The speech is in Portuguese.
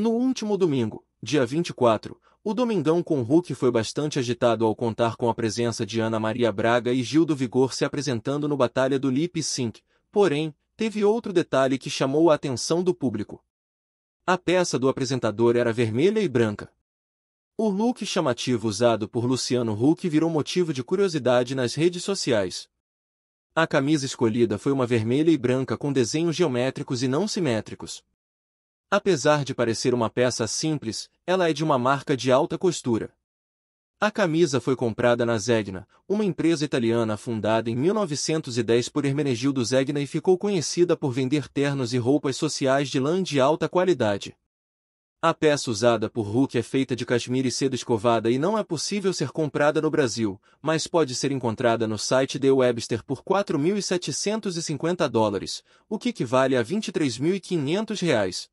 No último domingo, dia 24, o Domingão com Hulk foi bastante agitado ao contar com a presença de Ana Maria Braga e Gil do Vigor se apresentando no Batalha do Lip Sync, porém, teve outro detalhe que chamou a atenção do público. A peça do apresentador era vermelha e branca. O look chamativo usado por Luciano Huck virou motivo de curiosidade nas redes sociais. A camisa escolhida foi uma vermelha e branca com desenhos geométricos e não simétricos. Apesar de parecer uma peça simples, ela é de uma marca de alta costura. A camisa foi comprada na Zegna, uma empresa italiana fundada em 1910 por Hermenegildo Zegna e ficou conhecida por vender ternos e roupas sociais de lã de alta qualidade. A peça usada por Huck é feita de cashmere seda escovada e não é possível ser comprada no Brasil, mas pode ser encontrada no site The Webster por 4.750 dólares, o que equivale a 23.500 reais.